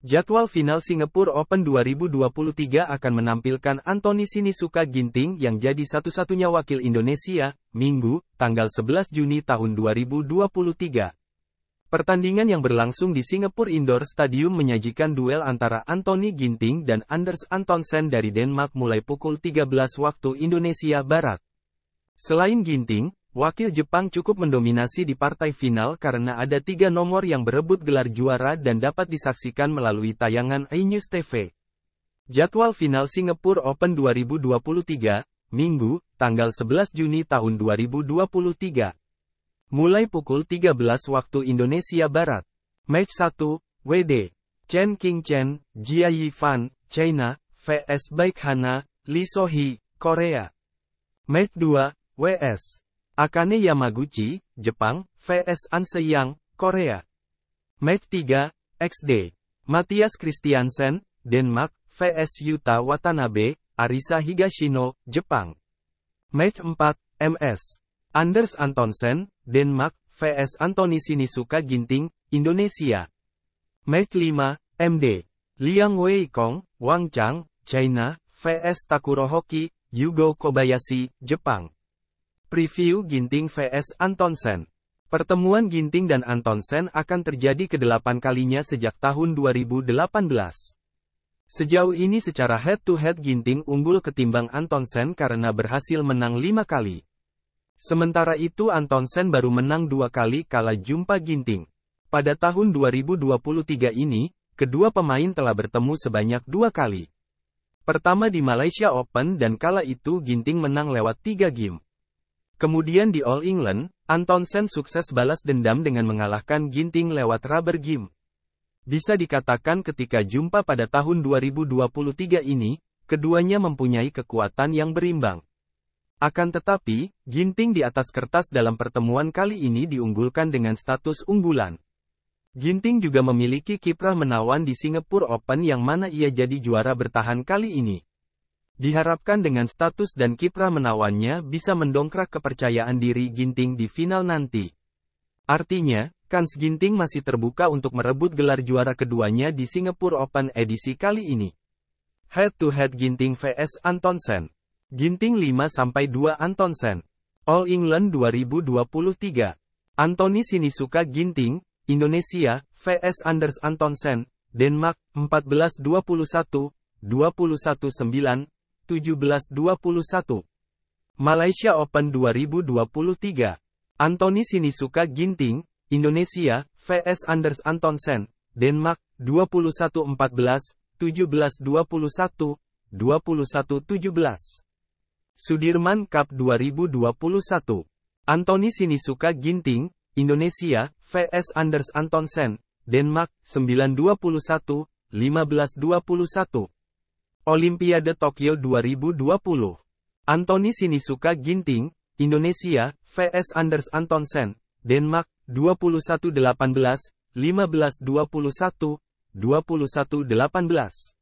Jadwal final Singapura Open 2023 akan menampilkan Anthony Sinisuka Ginting yang jadi satu-satunya wakil Indonesia, Minggu, tanggal 11 Juni tahun 2023. Pertandingan yang berlangsung di Singapura Indoor Stadium menyajikan duel antara Anthony Ginting dan Anders Antonsen dari Denmark mulai pukul 13 waktu Indonesia Barat. Selain Ginting, Wakil Jepang cukup mendominasi di partai final karena ada tiga nomor yang berebut gelar juara dan dapat disaksikan melalui tayangan iNews TV. Jadwal final Singapura Open 2023, Minggu, tanggal 11 Juni tahun 2023. Mulai pukul 13 waktu Indonesia Barat. Match 1, WD. Chen King Chen, Jia Yifan, China, VS Baik Hana, Lee Sohee, Korea. Match 2, WS. Akane Yamaguchi, Jepang, vs Anseyang, Korea. Match 3, XD. Matias Christiansen, Denmark, vs Yuta Watanabe, Arisa Higashino, Jepang. Match 4, MS. Anders Antonsen, Denmark, vs Antoni Sinisuka Ginting, Indonesia. Match 5, MD. Liang Wei Kong, Wang Chang, China, vs Takuro Hoki, Yugo Kobayashi, Jepang. Preview Ginting vs Antonsen Pertemuan Ginting dan Antonsen akan terjadi kedelapan kalinya sejak tahun 2018. Sejauh ini secara head-to-head -head Ginting unggul ketimbang Antonsen karena berhasil menang lima kali. Sementara itu Antonsen baru menang dua kali kala jumpa Ginting. Pada tahun 2023 ini, kedua pemain telah bertemu sebanyak dua kali. Pertama di Malaysia Open dan kala itu Ginting menang lewat tiga game. Kemudian di All England, Antonsen sukses balas dendam dengan mengalahkan Ginting lewat rubber game. Bisa dikatakan ketika jumpa pada tahun 2023 ini, keduanya mempunyai kekuatan yang berimbang. Akan tetapi, Ginting di atas kertas dalam pertemuan kali ini diunggulkan dengan status unggulan. Ginting juga memiliki kiprah menawan di Singapura Open yang mana ia jadi juara bertahan kali ini. Diharapkan dengan status dan kiprah menawannya bisa mendongkrak kepercayaan diri Ginting di final nanti. Artinya, kans Ginting masih terbuka untuk merebut gelar juara keduanya di Singapore Open edisi kali ini. Head to head Ginting vs Antonsen. Ginting 5-2 Antonsen. All England 2023. antoni Sinisuka Ginting, Indonesia, vs Anders Antonsen, Denmark, 14-21, 21-9, 17-21. Malaysia Open 2023. Anthony Sinisuka Ginting, Indonesia, vs Anders Antonsen, Denmark, 21-14, 17-21, 21-17. Sudirman Cup 2021. Anthony Sinisuka Ginting, Indonesia, vs Anders Antonsen, Denmark, 921, 1521 Olimpiade Tokyo 2020. Anthony Sinisuka Ginting, Indonesia, vs Anders Antonsen, Denmark, 21-18, 15-21, 21-18.